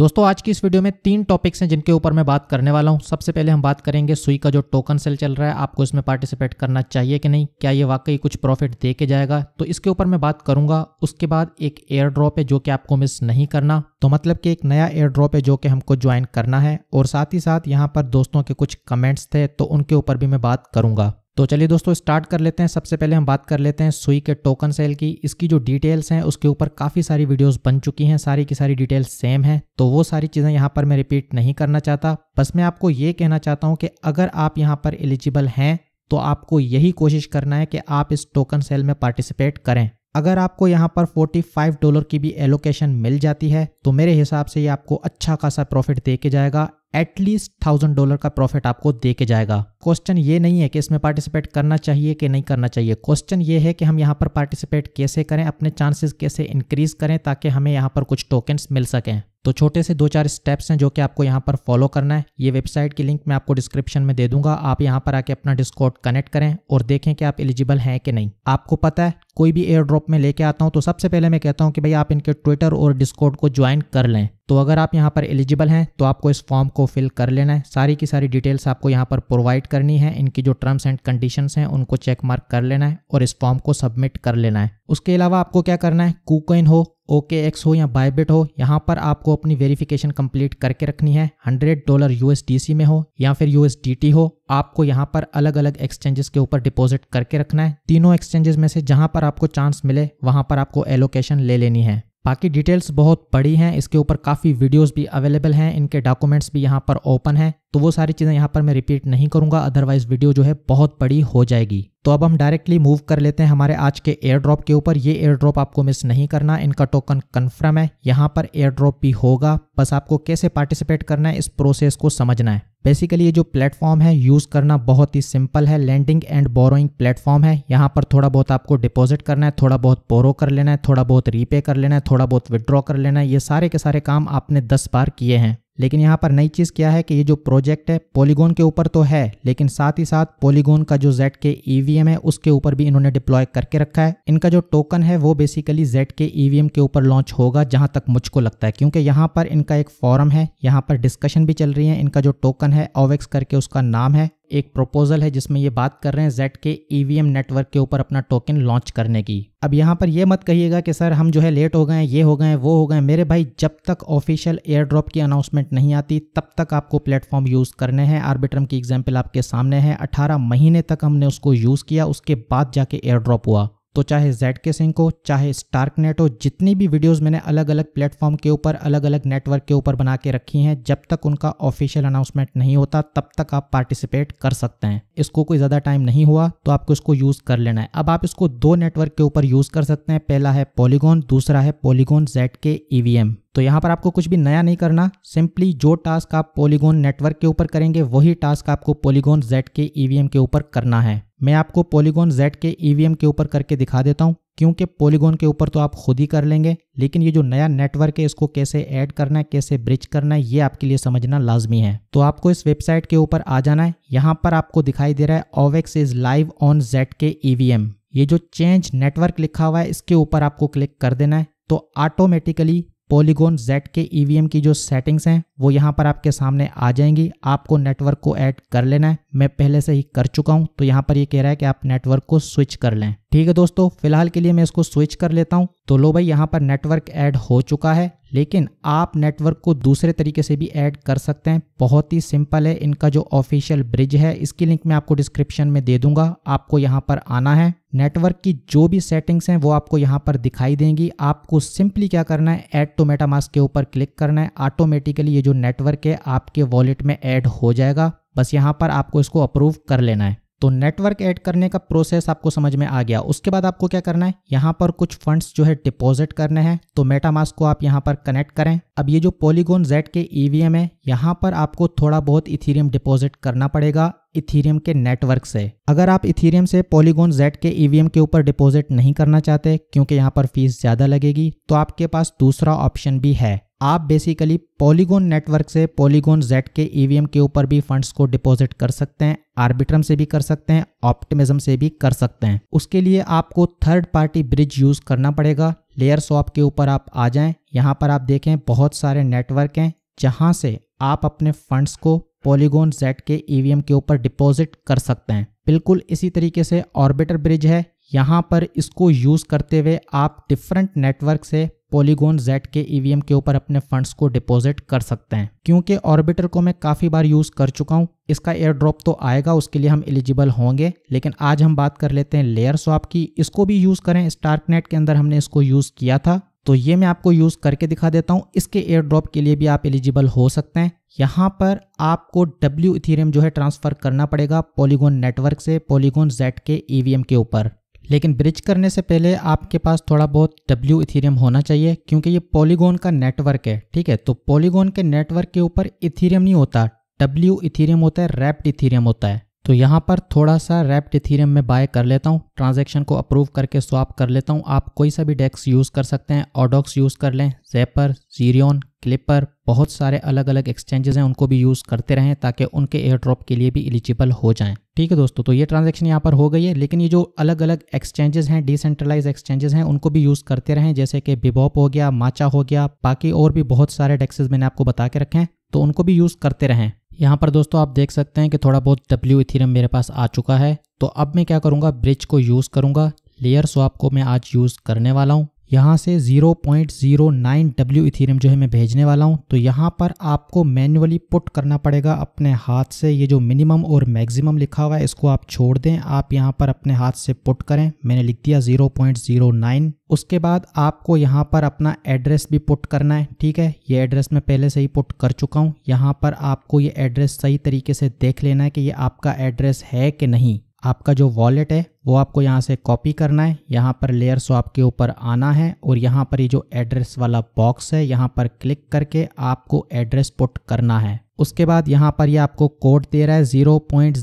दोस्तों आज की इस वीडियो में तीन टॉपिक्स हैं जिनके ऊपर मैं बात करने वाला हूं सबसे पहले हम बात करेंगे सुई का जो टोकन सेल चल रहा है आपको इसमें पार्टिसिपेट करना चाहिए कि नहीं क्या ये वाकई कुछ प्रॉफिट दे के जाएगा तो इसके ऊपर मैं बात करूंगा उसके बाद एक एयर ड्रॉप है जो कि आपको मिस नहीं करना तो मतलब कि एक नया एयर ड्रॉप है जो कि हमको ज्वाइन करना है और साथ ही साथ यहाँ पर दोस्तों के कुछ कमेंट्स थे तो उनके ऊपर भी मैं बात करूंगा तो चलिए दोस्तों स्टार्ट कर लेते हैं सबसे पहले हम बात कर लेते हैं सुई के टोकन सेल की इसकी जो डिटेल्स हैं उसके ऊपर काफ़ी सारी वीडियोस बन चुकी हैं सारी की सारी डिटेल्स सेम हैं तो वो सारी चीज़ें यहाँ पर मैं रिपीट नहीं करना चाहता बस मैं आपको ये कहना चाहता हूँ कि अगर आप यहाँ पर एलिजिबल हैं तो आपको यही कोशिश करना है कि आप इस टोकन सेल में पार्टिसिपेट करें अगर आपको यहाँ पर 45 डॉलर की भी एलोकेशन मिल जाती है तो मेरे हिसाब से ये आपको अच्छा खासा प्रॉफिट दे के जाएगा एटलीस्ट थाउजेंड डॉलर का प्रॉफिट आपको दे के जाएगा क्वेश्चन ये नहीं है कि इसमें पार्टिसिपेट करना चाहिए कि नहीं करना चाहिए क्वेश्चन ये है कि हम यहाँ पर पार्टिसिपेट कैसे करें अपने चांसेस कैसे इंक्रीज करें ताकि हमें यहाँ पर कुछ टोकन्स मिल सकें तो छोटे से दो चार स्टेप्स हैं जो कि आपको यहाँ पर फॉलो करना है ये वेबसाइट की लिंक मैं आपको डिस्क्रिप्शन में दे दूंगा आप यहाँ पर आके अपना डिस्कॉर्ड कनेक्ट करें और देखें कि आप एलिजिबल हैं कि नहीं आपको पता है कोई भी एयर ड्रॉप में लेके आता हूँ तो सबसे पहले मैं कहता हूँ कि भाई आप इनके ट्विटर और डिस्कॉर्ड को ज्वाइन कर लें तो अगर आप यहाँ पर एलिजिबल हैं तो आपको इस फॉर्म को फिल कर लेना है सारी की सारी डिटेल्स आपको यहाँ पर प्रोवाइड करनी है इनकी जो टर्म्स एंड कंडीशंस हैं उनको चेक मार्क कर लेना है और इस फॉर्म को सबमिट कर लेना है उसके अलावा आपको क्या करना है कुकोइन हो ओके एक्स हो या बायबिट हो यहाँ पर आपको अपनी वेरिफिकेशन कंप्लीट करके रखनी है 100 डॉलर यूएसडीसी में हो या फिर यूएसडीटी हो आपको यहाँ पर अलग अलग एक्सचेंजेस के ऊपर डिपॉजिट करके रखना है तीनों एक्सचेंजेस में से जहाँ पर आपको चांस मिले वहाँ पर आपको एलोकेशन ले लेनी है बाकी डिटेल्स बहुत बड़ी हैं इसके ऊपर काफ़ी वीडियोस भी अवेलेबल हैं इनके डॉक्यूमेंट्स भी यहाँ पर ओपन हैं तो वो सारी चीज़ें यहाँ पर मैं रिपीट नहीं करूँगा अदरवाइज वीडियो जो है बहुत बड़ी हो जाएगी तो अब हम डायरेक्टली मूव कर लेते हैं हमारे आज के एयर ड्रॉप के ऊपर ये एयर ड्रॉप आपको मिस नहीं करना इनका टोकन कन्फर्म है यहाँ पर एयर ड्रॉप भी होगा बस आपको कैसे पार्टिसिपेट करना है इस प्रोसेस को समझना है बेसिकली ये जो प्लेटफॉर्म है यूज़ करना बहुत ही सिंपल है लैंडिंग एंड बोरोइंग प्लेटफॉर्म है यहाँ पर थोड़ा बहुत आपको डिपॉजिट करना है थोड़ा बहुत बोरो कर लेना है थोड़ा बहुत रीपे कर लेना है थोड़ा बहुत विड्रॉ कर लेना है ये सारे के सारे काम आपने दस बार किए हैं लेकिन यहाँ पर नई चीज़ क्या है कि ये जो प्रोजेक्ट है पोलीगोन के ऊपर तो है लेकिन साथ ही साथ पोलीगोन का जो जेड के ईवीएम है उसके ऊपर भी इन्होंने डिप्लॉय करके रखा है इनका जो टोकन है वो बेसिकली जेड के ईवीएम के ऊपर लॉन्च होगा जहां तक मुझको लगता है क्योंकि यहाँ पर इनका एक फॉरम है यहाँ पर डिस्कशन भी चल रही है इनका जो टोकन है ओवेक्स करके उसका नाम है एक प्रपोजल है जिसमें ये बात कर रहे हैं Z K EVM e network के ऊपर अपना टोकन लॉन्च करने की अब यहाँ पर यह मत कहिएगा कि सर हम जो है लेट हो गए ये हो गए वो हो गए मेरे भाई जब तक ऑफिशियल एयर ड्रॉप की अनाउंसमेंट नहीं आती तब तक आपको प्लेटफॉर्म यूज़ करने हैं आर्बिट्रम की एग्जाम्पल आपके सामने है अठारह महीने तक हमने उसको यूज़ किया उसके बाद जाके एयर ड्रॉप हुआ तो चाहे जेड के सिंह हो चाहे स्टार्क नेट हो जितनी भी वीडियोस मैंने अलग अलग प्लेटफॉर्म के ऊपर अलग अलग नेटवर्क के ऊपर बना के रखी हैं जब तक उनका ऑफिशियल अनाउंसमेंट नहीं होता तब तक आप पार्टिसिपेट कर सकते हैं इसको कोई ज़्यादा टाइम नहीं हुआ तो आपको इसको यूज़ कर लेना है अब आप इसको दो नेटवर्क के ऊपर यूज़ कर सकते हैं पहला है पॉलीगॉन दूसरा है पॉलीगॉन जेड के ईवीएम तो यहाँ पर आपको कुछ भी नया नहीं करना सिंपली जो टास्क आप पॉलीगॉन नेटवर्क के ऊपर करेंगे वही टास्क आपको पॉलीगॉन जेड के ईवीएम के ऊपर करना है मैं आपको Polygon Z K EVM e के ऊपर करके दिखा देता हूँ क्योंकि पॉलीगॉन के ऊपर तो आप खुद ही कर लेंगे लेकिन ये जो नया नेटवर्क है इसको कैसे ऐड करना है कैसे ब्रिज करना है ये आपके लिए समझना लाजमी है तो आपको इस वेबसाइट के ऊपर आ जाना है यहाँ पर आपको दिखाई दे रहा है Ovex is live on Z K EVM e ये जो चेंज नेटवर्क लिखा हुआ है इसके ऊपर आपको क्लिक कर देना है तो ऑटोमेटिकली पॉलीगोन Z के ई e की जो सेटिंग्स हैं वो यहाँ पर आपके सामने आ जाएंगी आपको नेटवर्क को ऐड कर लेना है मैं पहले से ही कर चुका हूँ तो यहाँ पर ये यह कह रहा है कि आप नेटवर्क को स्विच कर लें ठीक है दोस्तों फिलहाल के लिए मैं इसको स्विच कर लेता हूँ तो लो भाई यहाँ पर नेटवर्क ऐड हो चुका है लेकिन आप नेटवर्क को दूसरे तरीके से भी ऐड कर सकते हैं बहुत ही सिंपल है इनका जो ऑफिशियल ब्रिज है इसकी लिंक मैं आपको डिस्क्रिप्शन में दे दूंगा आपको यहाँ पर आना है नेटवर्क की जो भी सेटिंग्स हैं वो आपको यहाँ पर दिखाई देंगी आपको सिंपली क्या करना है ऐड टू मेटामास्क के ऊपर क्लिक करना है ऑटोमेटिकली ये जो नेटवर्क है आपके वॉलेट में ऐड हो जाएगा बस यहाँ पर आपको इसको अप्रूव कर लेना है तो नेटवर्क ऐड करने का प्रोसेस आपको समझ में आ गया उसके बाद आपको क्या करना है यहाँ पर कुछ फंड्स जो है डिपॉजिट करने हैं तो मेटामास्क को आप यहाँ पर कनेक्ट करें अब ये जो Polygon Z K EVM e है यहाँ पर आपको थोड़ा बहुत इथीरियम डिपॉजिट करना पड़ेगा इथीरियम के नेटवर्क से अगर आप इथीरियम से Polygon Z K EVM e के ऊपर डिपॉजिट नहीं करना चाहते क्योंकि यहाँ पर फीस ज़्यादा लगेगी तो आपके पास दूसरा ऑप्शन भी है आप बेसिकली पॉलीगोन नेटवर्क से Polygon Z K EVM e के ऊपर भी फंड्स को डिपॉजिट कर सकते हैं आर्बिट्रम से भी कर सकते हैं ऑप्टिमिज्म से भी कर सकते हैं उसके लिए आपको थर्ड पार्टी ब्रिज यूज़ करना पड़ेगा लेयर स्वॉप के ऊपर आप आ जाएं यहाँ पर आप देखें बहुत सारे नेटवर्क हैं जहाँ से आप अपने फंड्स को Polygon Z K EVM e के ऊपर डिपॉजिट कर सकते हैं बिल्कुल इसी तरीके से ऑर्बिटर ब्रिज है यहाँ पर इसको यूज़ करते हुए आप डिफरेंट नेटवर्क से Polygon Z K EVM e के ऊपर अपने फंड्स को डिपॉजिट कर सकते हैं क्योंकि ऑर्बिटर को मैं काफ़ी बार यूज़ कर चुका हूँ इसका एयर ड्रॉप तो आएगा उसके लिए हम एलिजिबल होंगे लेकिन आज हम बात कर लेते हैं लेयर स्वाप की इसको भी यूज़ करें स्टार्कनेट के अंदर हमने इसको यूज़ किया था तो ये मैं आपको यूज़ करके दिखा देता हूँ इसके एयर ड्रॉप के लिए भी आप एलिजिबल हो सकते हैं यहाँ पर आपको डब्ल्यू इथीरियम जो है ट्रांसफ़र करना पड़ेगा पॉलीगोन नेटवर्क से Polygon Z K EVM e के ऊपर लेकिन ब्रिज करने से पहले आपके पास थोड़ा बहुत डब्ल्यू इथीरियम होना चाहिए क्योंकि ये पॉलीगोन का नेटवर्क है ठीक है तो पॉलीगोन के नेटवर्क के ऊपर इथीरियम नहीं होता डब्ल्यू इथीरियम होता है रैप्ड इथीरियम होता है तो यहाँ पर थोड़ा सा रैप्ड इथीरियम में बाय कर लेता हूँ ट्रांजैक्शन को अप्रूव करके स्वाप कर लेता हूँ आप कोई सा भी डेक्स यूज़ कर सकते हैं ऑडोक्स यूज़ कर लें जेपर जीरियन क्लिपर बहुत सारे अलग अलग एक्सचेंजेस हैं उनको भी यूज़ करते रहें ताकि उनके एयर ड्रॉप के लिए भी एलिजिबल हो जाए ठीक है दोस्तों तो ये ट्रांजेक्शन यहाँ पर हो गई है लेकिन ये जो अलग अलग एक्सचेंजेस हैं डिसेंट्रलाइज एक्सचेंजेस हैं उनको भी यूज़ करते रहें जैसे कि बिबॉप हो गया माचा हो गया बाकी और भी बहुत सारे डेक्सेज मैंने आपको बता के रखे हैं तो उनको भी यूज़ करते रहें यहाँ पर दोस्तों आप देख सकते हैं कि थोड़ा बहुत डब्ल्यू इथीरम मेरे पास आ चुका है तो अब मैं क्या करूँगा ब्रिज को यूज़ करूँगा लेयर स्वाप को मैं आज यूज़ करने वाला हूँ यहाँ से 0.09 डब्ल्यू इथीरियम जो है मैं भेजने वाला हूँ तो यहाँ पर आपको मैन्युअली पुट करना पड़ेगा अपने हाथ से ये जो मिनिमम और मैक्सिमम लिखा हुआ है इसको आप छोड़ दें आप यहाँ पर अपने हाथ से पुट करें मैंने लिख दिया 0.09 उसके बाद आपको यहाँ पर अपना एड्रेस भी पुट करना है ठीक है ये एड्रेस मैं पहले से ही पुट कर चुका हूँ यहाँ पर आपको ये एड्रेस सही तरीके से देख लेना है कि ये आपका एड्रेस है कि नहीं आपका जो वॉलेट है वो आपको यहाँ से कॉपी करना है यहाँ पर लेयर स्वाप के ऊपर आना है और यहाँ पर ये जो एड्रेस वाला बॉक्स है यहाँ पर क्लिक करके आपको एड्रेस पुट करना है उसके बाद यहाँ पर ये यह आपको कोड दे रहा है 0.08943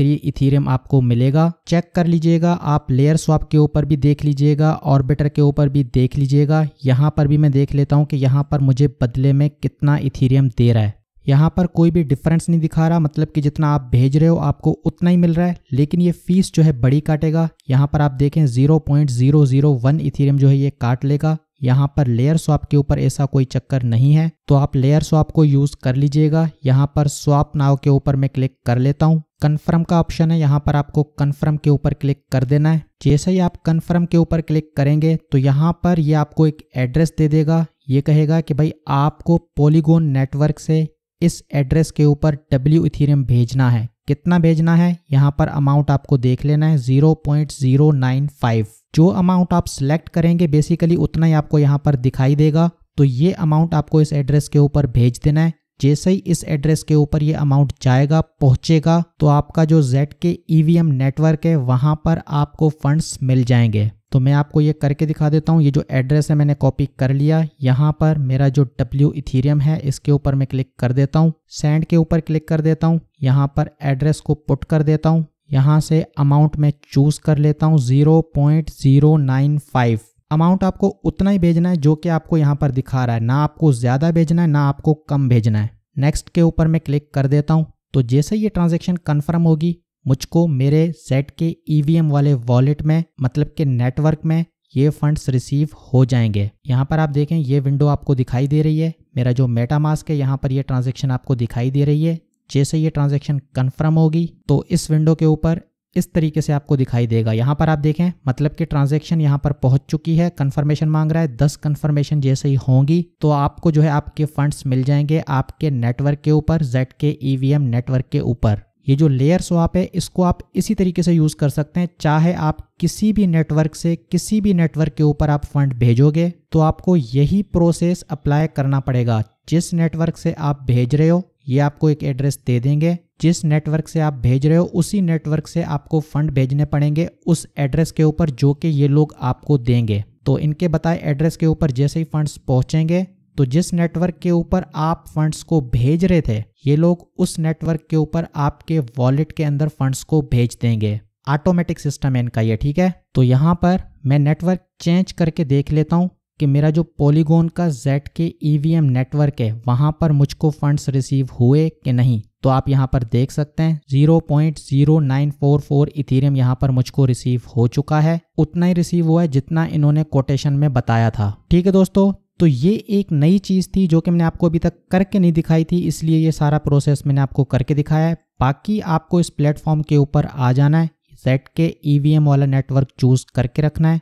इथेरियम आपको मिलेगा चेक कर लीजिएगा आप लेयर स्वाप के ऊपर भी देख लीजिएगा ऑर्बिटर के ऊपर भी देख लीजिएगा यहाँ पर भी मैं देख लेता हूँ कि यहाँ पर मुझे बदले में कितना इथीरियम दे रहा है यहाँ पर कोई भी डिफरेंस नहीं दिखा रहा मतलब कि जितना आप भेज रहे हो आपको उतना ही मिल रहा है लेकिन ये फीस जो है बड़ी काटेगा यहाँ पर आप देखें 0.001 इथेरियम जो है ये काट लेगा यहाँ पर लेयर स्वाप के ऊपर ऐसा कोई चक्कर नहीं है तो आप लेयर स्वाप को यूज कर लीजिएगा यहाँ पर स्वाप नाव के ऊपर मैं क्लिक कर लेता हूँ कन्फर्म का ऑप्शन है यहाँ पर आपको कन्फर्म के ऊपर क्लिक कर देना है जैसे ही आप कन्फर्म के ऊपर क्लिक करेंगे तो यहाँ पर ये आपको एक एड्रेस दे देगा ये कहेगा कि भाई आपको पॉलीगोन नेटवर्क से इस एड्रेस के ऊपर डब्ल्यू इथीरियम भेजना है कितना भेजना है यहाँ पर अमाउंट आपको देख लेना है 0.095 जो अमाउंट आप सिलेक्ट करेंगे बेसिकली उतना ही आपको यहाँ पर दिखाई देगा तो ये अमाउंट आपको इस एड्रेस के ऊपर भेज देना है जैसे ही इस एड्रेस के ऊपर ये अमाउंट जाएगा पहुंचेगा तो आपका जो Z K EVM e network है वहां पर आपको फंड्स मिल जाएंगे तो मैं आपको ये करके दिखा देता हूँ ये जो एड्रेस है मैंने कॉपी कर लिया यहाँ पर मेरा जो डब्ल्यू इथीरियम है इसके ऊपर मैं क्लिक कर देता हूँ सेंड के ऊपर क्लिक कर देता हूँ यहाँ पर एड्रेस को पुट कर देता हूँ यहाँ से अमाउंट मैं चूज़ कर लेता हूँ zero point zero nine five amount आपको उतना ही भेजना है जो कि आपको यहाँ पर दिखा रहा है ना आपको ज़्यादा भेजना है ना आपको कम भेजना है नेक्स्ट के ऊपर मैं क्लिक कर देता हूँ तो जैसे ये ट्रांजेक्शन कन्फर्म होगी मुझको मेरे सेट के ई e वाले वॉलेट में मतलब के नेटवर्क में ये फंड्स रिसीव हो जाएंगे यहाँ पर आप देखें ये विंडो आपको दिखाई दे रही है मेरा जो मेटा मास्क है यहाँ पर ये ट्रांजेक्शन आपको दिखाई दे रही है जैसे ये ट्रांजेक्शन कन्फर्म होगी तो इस विंडो के ऊपर इस तरीके से आपको दिखाई देगा यहाँ पर आप देखें मतलब कि ट्रांजेक्शन यहाँ पर पहुंच चुकी है कन्फर्मेशन मांग रहा है दस कन्फर्मेशन जैसे ही होंगी तो आपको जो है आपके फंड्स मिल जाएंगे आपके नेटवर्क के ऊपर Z K EVM e network के ऊपर ये जो लेयर स्वाप है इसको आप इसी तरीके से यूज़ कर सकते हैं चाहे आप किसी भी नेटवर्क से किसी भी नेटवर्क के ऊपर आप फंड भेजोगे तो आपको यही प्रोसेस अप्लाई करना पड़ेगा जिस नेटवर्क से आप भेज रहे हो ये आपको एक एड्रेस दे देंगे जिस नेटवर्क से आप भेज रहे हो उसी नेटवर्क से आपको फंड भेजने पड़ेंगे उस एड्रेस के ऊपर जो कि ये लोग आपको देंगे तो इनके बताए एड्रेस के ऊपर जैसे ही फंड्स पहुंचेंगे तो जिस नेटवर्क के ऊपर आप फंड्स को भेज रहे थे ये लोग उस नेटवर्क के ऊपर आपके वॉलेट के अंदर फंड्स को भेज देंगे ऑटोमेटिक सिस्टम है इनका ये ठीक है तो यहाँ पर मैं नेटवर्क चेंज करके देख लेता हूँ कि मेरा जो पॉलीगोन का जेट के ईवीएम नेटवर्क है वहाँ पर मुझको फंड्स रिसीव हुए कि नहीं तो आप यहाँ पर देख सकते हैं 0.0944 पॉइंट इथेरियम यहाँ पर मुझको रिसीव हो चुका है उतना ही रिसीव हुआ है जितना इन्होंने कोटेशन में बताया था ठीक है दोस्तों तो ये एक नई चीज़ थी जो कि मैंने आपको अभी तक करके नहीं दिखाई थी इसलिए ये सारा प्रोसेस मैंने आपको करके दिखाया है बाकी आपको इस प्लेटफॉर्म के ऊपर आ जाना है जेड के ई e वाला नेटवर्क चूज़ करके रखना है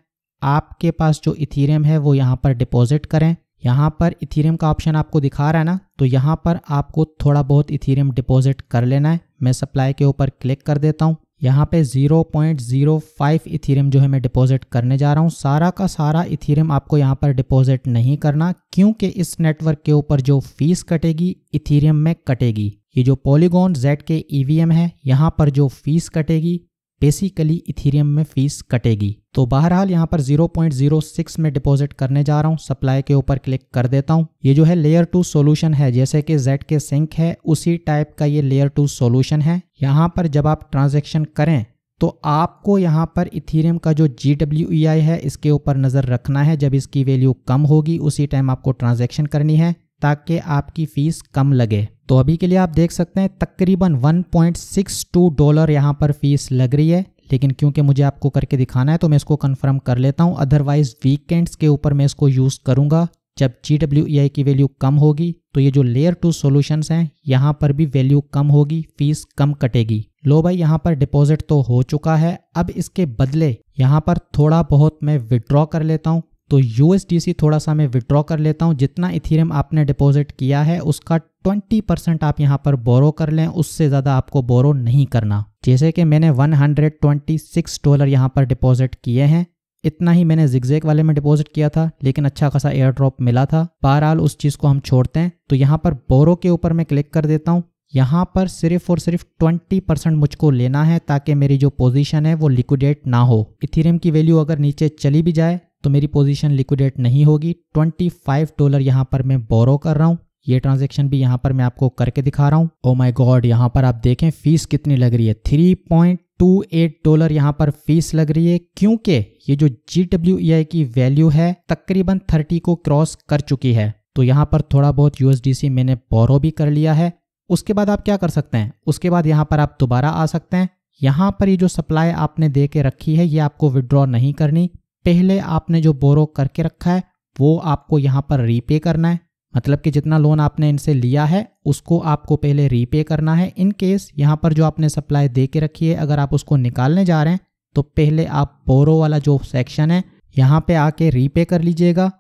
आपके पास जो इथीरियम है वो यहाँ पर डिपॉजिट करें यहाँ पर इथीरियम का ऑप्शन आपको दिखा रहा है ना तो यहाँ पर आपको थोड़ा बहुत इथीरियम डिपॉजिट कर लेना है मैं सप्लाई के ऊपर क्लिक कर देता हूँ यहाँ पे 0.05 इथीरियम जो है मैं डिपॉजिट करने जा रहा हूँ सारा का सारा इथीरियम आपको यहाँ पर डिपॉजिट नहीं करना क्योंकि इस नेटवर्क के ऊपर जो फीस कटेगी इथीरियम में कटेगी ये जो Polygon Z K EVM e है यहाँ पर जो फीस कटेगी बेसिकली इथीरियम में फीस कटेगी तो बहरहाल यहाँ पर 0.06 में डिपॉजिट करने जा रहा हूँ सप्लाई के ऊपर क्लिक कर देता हूँ ये जो है लेयर टू सॉल्यूशन है जैसे कि जेड के सिंक है उसी टाइप का ये लेयर टू सॉल्यूशन है यहाँ पर जब आप ट्रांजेक्शन करें तो आपको यहाँ पर इथीरियम का जो जी डब्ल्यू e है इसके ऊपर नज़र रखना है जब इसकी वैल्यू कम होगी उसी टाइम आपको ट्रांजेक्शन करनी है ताकि आपकी फ़ीस कम लगे तो अभी के लिए आप देख सकते हैं तकरीबन 1.62 डॉलर यहाँ पर फीस लग रही है लेकिन क्योंकि मुझे आपको करके दिखाना है तो मैं इसको कंफर्म कर लेता हूं अदरवाइज वीकेंड्स के ऊपर मैं इसको यूज़ करूंगा जब जी डब्ल्यू e की वैल्यू कम होगी तो ये जो लेयर टू सॉल्यूशंस हैं यहाँ पर भी वैल्यू कम होगी फीस कम कटेगी लो भाई यहाँ पर डिपॉजिट तो हो चुका है अब इसके बदले यहाँ पर थोड़ा बहुत मैं विड्रॉ कर लेता हूँ तो यूएसडीसी थोड़ा सा मैं विड्रॉ कर लेता हूँ जितना इथीरियम आपने डिपॉजिट किया है उसका 20 परसेंट आप यहाँ पर बोरो कर लें उससे ज़्यादा आपको बोरो नहीं करना जैसे कि मैंने 126 डॉलर यहाँ पर डिपॉजिट किए हैं इतना ही मैंने जिगजेक वाले में डिपॉजिट किया था लेकिन अच्छा खासा एयर ड्रॉप मिला था बहरहाल उस चीज़ को हम छोड़ते हैं तो यहाँ पर बोरो के ऊपर मैं क्लिक कर देता हूँ यहाँ पर सिर्फ और सिर्फ 20 परसेंट मुझको लेना है ताकि मेरी जो पोजीशन है वो लिक्विडेट ना हो इथेरियम की वैल्यू अगर नीचे चली भी जाए तो मेरी पोजीशन लिक्विडेट नहीं होगी 25 डॉलर यहाँ पर मैं बोरो कर रहा हूँ ये ट्रांजेक्शन भी यहाँ पर मैं आपको करके दिखा रहा हूँ ओ माय गॉड यहाँ पर आप देखें फीस कितनी लग रही है three point two eight dollar यहाँ पर फीस लग रही है क्योंकि ये जो जी डब्ल्यू ई आई की वैल्यू है तकरीबन थर्टी को क्रॉस कर चुकी है तो यहाँ पर थोड़ा बहुत यूएसडीसी मैंने बोरो भी कर लिया है उसके बाद आप क्या कर सकते हैं उसके बाद यहाँ पर आप दोबारा आ सकते हैं यहाँ पर ये जो सप्लाई आपने दे के रखी है ये आपको विड्रॉ नहीं करनी पहले आपने जो बोरो करके रखा है वो आपको यहाँ पर रीपे करना है मतलब कि जितना लोन आपने इनसे लिया है उसको आपको पहले रीपे करना है इन केस यहाँ पर जो आपने सप्लाई दे के रखी है अगर आप उसको निकालने जा रहे हैं तो पहले आप बोरो वाला जो सेक्शन है यहाँ पे आके रीपे कर लीजिएगा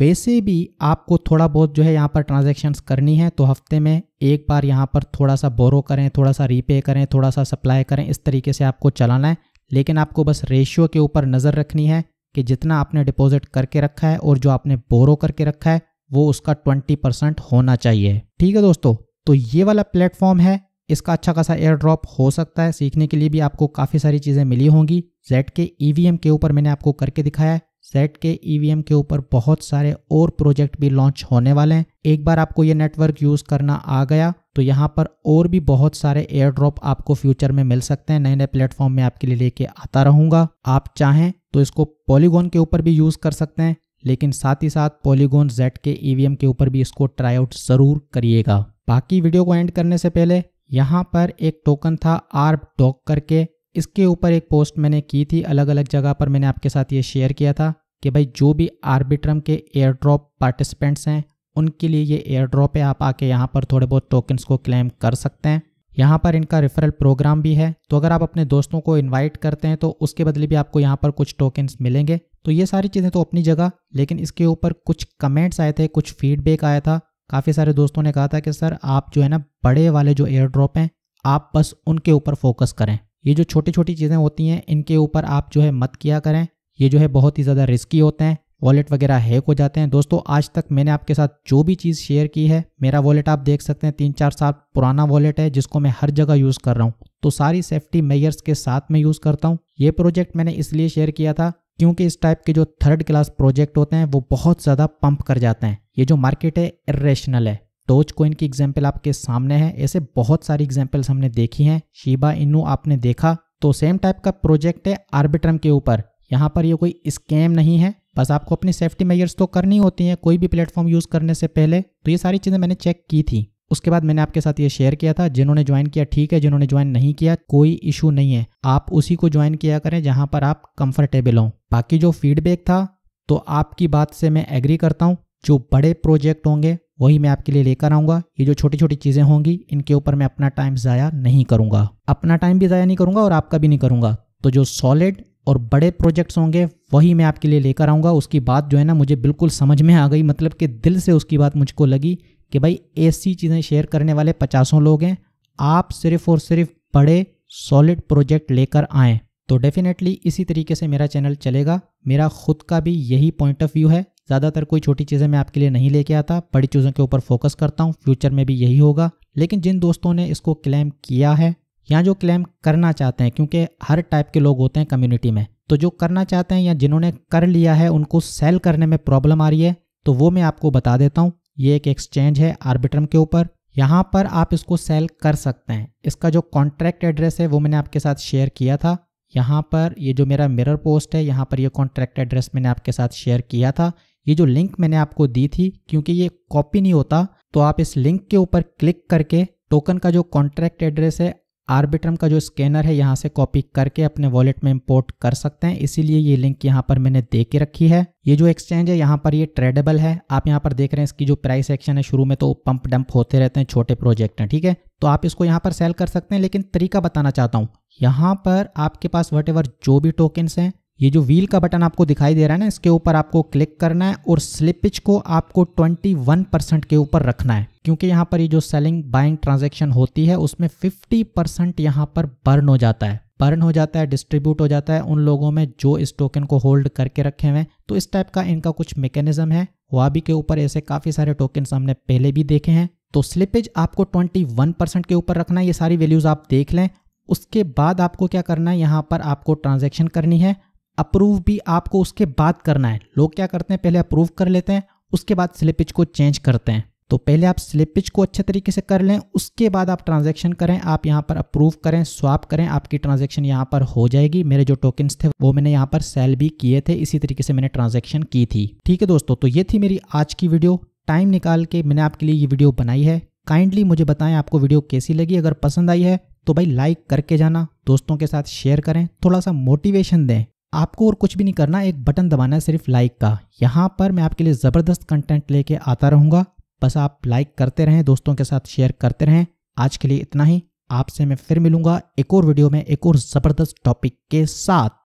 वैसे भी आपको थोड़ा बहुत जो है यहाँ पर ट्रांजेक्शन करनी है तो हफ्ते में एक बार यहाँ पर थोड़ा सा बोरो करें थोड़ा सा रीपे करें थोड़ा सा सप्लाई करें इस तरीके से आपको चलाना है लेकिन आपको बस रेशियो के ऊपर नज़र रखनी है कि जितना आपने डिपॉजिट करके रखा है और जो आपने बोरो करके रखा है वो उसका ट्वेंटी परसेंट होना चाहिए ठीक है दोस्तों तो ये वाला प्लेटफॉर्म है इसका अच्छा खासा एयर ड्रॉप हो सकता है सीखने के लिए भी आपको काफ़ी सारी चीज़ें मिली होंगी जेड के ई e के ऊपर मैंने आपको करके दिखाया है सेट के ईवीएम e के ऊपर बहुत सारे और प्रोजेक्ट भी लॉन्च होने वाले हैं एक बार आपको ये नेटवर्क यूज करना आ गया तो यहाँ पर और भी बहुत सारे एयर ड्रॉप आपको फ्यूचर में मिल सकते हैं नए नए प्लेटफॉर्म में आपके लिए लेके आता रहूंगा आप चाहें तो इसको पॉलीगॉन के ऊपर भी यूज़ कर सकते हैं लेकिन साथ ही साथ Polygon Z K EVM e के ऊपर भी इसको ट्राई आउट ज़रूर करिएगा बाकी वीडियो को एंड करने से पहले यहाँ पर एक टोकन था आर्ब डॉक करके इसके ऊपर एक पोस्ट मैंने की थी अलग अलग जगह पर मैंने आपके साथ ये शेयर किया था कि भाई जो भी आर्बिट्रम के एयर ड्रॉप पार्टिसिपेंट्स हैं उनके लिए ये एयर ड्रॉप है आप आके यहाँ पर थोड़े बहुत टोकन्स को क्लेम कर सकते हैं यहाँ पर इनका रेफरल प्रोग्राम भी है तो अगर आप अपने दोस्तों को इनवाइट करते हैं तो उसके बदले भी आपको यहाँ पर कुछ टोकन्स मिलेंगे तो ये सारी चीज़ें तो अपनी जगह लेकिन इसके ऊपर कुछ कमेंट्स आए थे कुछ फीडबैक आया था काफ़ी सारे दोस्तों ने कहा था कि सर आप जो है ना बड़े वाले जो एयर ड्रॉप हैं आप बस उनके ऊपर फोकस करें ये जो छोटी छोटी चीज़ें होती हैं इनके ऊपर आप जो है मत किया करें ये जो है बहुत ही ज़्यादा रिस्की होते हैं वॉलेट वगैरह हैक हो जाते हैं दोस्तों आज तक मैंने आपके साथ जो भी चीज़ शेयर की है मेरा वॉलेट आप देख सकते हैं तीन चार साल पुराना वॉलेट है जिसको मैं हर जगह यूज़ कर रहा हूँ तो सारी सेफ्टी मेयर्स के साथ में यूज़ करता हूँ ये प्रोजेक्ट मैंने इसलिए शेयर किया था क्योंकि इस टाइप के जो थर्ड क्लास प्रोजेक्ट होते हैं वो बहुत ज़्यादा पंप कर जाते हैं ये जो मार्केट है इेशनल है टोच कोइन की एग्जाम्पल आपके सामने है ऐसे बहुत सारी एग्जाम्पल्स हमने देखी हैं शिबा इनू आपने देखा तो सेम टाइप का प्रोजेक्ट है आर्बिट्रम के ऊपर यहाँ पर ये कोई स्कैम नहीं है बस आपको अपनी सेफ्टी मेजर्स तो करनी होती हैं कोई भी प्लेटफॉर्म यूज़ करने से पहले तो ये सारी चीज़ें मैंने चेक की थी उसके बाद मैंने आपके साथ ये शेयर किया था जिन्होंने ज्वाइन किया ठीक है जिन्होंने ज्वाइन नहीं किया कोई इशू नहीं है आप उसी को ज्वाइन किया करें जहाँ पर आप कंफर्टेबल हों बाकी जो फीडबैक था तो आपकी बात से मैं एग्री करता हूँ जो बड़े प्रोजेक्ट होंगे वही मैं आपके लिए लेकर आऊँगा ये जो छोटी छोटी चीज़ें होंगी इनके ऊपर मैं अपना टाइम ज़ाया नहीं करूँगा अपना टाइम भी ज़ाया नहीं करूँगा और आपका भी नहीं करूँगा तो जो सॉलिड और बड़े प्रोजेक्ट्स होंगे वही मैं आपके लिए लेकर आऊँगा उसकी बात जो है ना मुझे बिल्कुल समझ में आ गई मतलब कि दिल से उसकी बात मुझको लगी कि भाई ऐसी चीज़ें शेयर करने वाले पचासों लोग हैं आप सिर्फ और सिर्फ बड़े सॉलिड प्रोजेक्ट लेकर आएँ तो डेफिनेटली इसी तरीके से मेरा चैनल चलेगा मेरा खुद का भी यही पॉइंट ऑफ व्यू है ज़्यादातर कोई छोटी चीज़ें मैं आपके लिए नहीं लेके आता बड़ी चीज़ों के ऊपर फोकस करता हूँ फ्यूचर में भी यही होगा लेकिन जिन दोस्तों ने इसको क्लेम किया है यहाँ जो क्लेम करना चाहते हैं क्योंकि हर टाइप के लोग होते हैं कम्युनिटी में तो जो करना चाहते हैं या जिन्होंने कर लिया है उनको सेल करने में प्रॉब्लम आ रही है तो वो मैं आपको बता देता हूँ ये एक एक्सचेंज है आर्बिट्रम के ऊपर यहाँ पर आप इसको सेल कर सकते हैं इसका जो कॉन्ट्रैक्ट एड्रेस है वो मैंने आपके साथ शेयर किया था यहाँ पर ये जो मेरा मिरर पोस्ट है यहाँ पर ये कॉन्ट्रैक्ट एड्रेस मैंने आपके साथ शेयर किया था ये जो लिंक मैंने आपको दी थी क्योंकि ये कॉपी नहीं होता तो आप इस लिंक के ऊपर क्लिक करके टोकन का जो कॉन्ट्रैक्ट एड्रेस है आर्बिट्रम का जो स्कैनर है यहाँ से कॉपी करके अपने वॉलेट में इंपोर्ट कर सकते हैं इसीलिए ये लिंक यहाँ पर मैंने दे के रखी है ये जो एक्सचेंज है यहाँ पर ये ट्रेडेबल है आप यहाँ पर देख रहे हैं इसकी जो प्राइस एक्शन है शुरू में तो पंप डंप होते रहते हैं छोटे प्रोजेक्ट हैं ठीक है तो आप इसको यहाँ पर सेल कर सकते हैं लेकिन तरीका बताना चाहता हूँ यहाँ पर आपके पास वट जो भी टोकन्स हैं ये जो व्हील का बटन आपको दिखाई दे रहा है ना इसके ऊपर आपको क्लिक करना है और स्लिपिज को आपको 21 परसेंट के ऊपर रखना है क्योंकि यहाँ पर ये जो सेलिंग बाइंग ट्रांजेक्शन होती है उसमें 50 परसेंट यहाँ पर बर्न हो जाता है बर्न हो जाता है डिस्ट्रीब्यूट हो जाता है उन लोगों में जो इस टोकन को होल्ड करके रखे हुए हैं तो इस टाइप का इनका कुछ मेकेनिज्म है वाबी के ऊपर ऐसे काफ़ी सारे टोकन हमने पहले भी देखे हैं तो स्लिपेज आपको 21 परसेंट के ऊपर रखना है ये सारी वैल्यूज़ आप देख लें उसके बाद आपको क्या करना है यहाँ पर आपको ट्रांजेक्शन करनी है अप्रूव भी आपको उसके बाद करना है लोग क्या करते हैं पहले अप्रूव कर लेते हैं उसके बाद स्लिपिज को चेंज करते हैं तो पहले आप स्लिपिज को अच्छे तरीके से कर लें उसके बाद आप ट्रांजेक्शन करें आप यहाँ पर अप्रूव करें स्वाप करें आपकी ट्रांजेक्शन यहाँ पर हो जाएगी मेरे जो टोकन्स थे वो मैंने यहाँ पर सेल भी किए थे इसी तरीके से मैंने ट्रांजेक्शन की थी ठीक है दोस्तों तो ये थी मेरी आज की वीडियो टाइम निकाल के मैंने आपके लिए ये वीडियो बनाई है काइंडली मुझे बताएं आपको वीडियो कैसी लगी अगर पसंद आई है तो भाई लाइक करके जाना दोस्तों के साथ शेयर करें थोड़ा सा मोटिवेशन दें आपको और कुछ भी नहीं करना एक बटन दबाना है सिर्फ लाइक का यहाँ पर मैं आपके लिए ज़बरदस्त कंटेंट लेके आता रहूँगा बस आप लाइक करते रहें दोस्तों के साथ शेयर करते रहें आज के लिए इतना ही आपसे मैं फिर मिलूंगा एक और वीडियो में एक और ज़बरदस्त टॉपिक के साथ